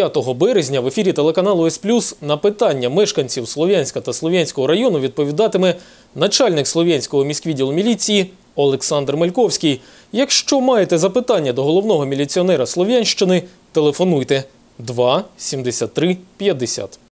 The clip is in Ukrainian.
5 березня в ефірі телеканалу С Плюс на питання мешканців Слов'янська та Слов'янського району відповідатиме начальник Слов'янського міськвідділу міліції Олександр Мальковський. Якщо маєте запитання до головного міліціонера Слов'янщини, телефонуйте 2 73 50.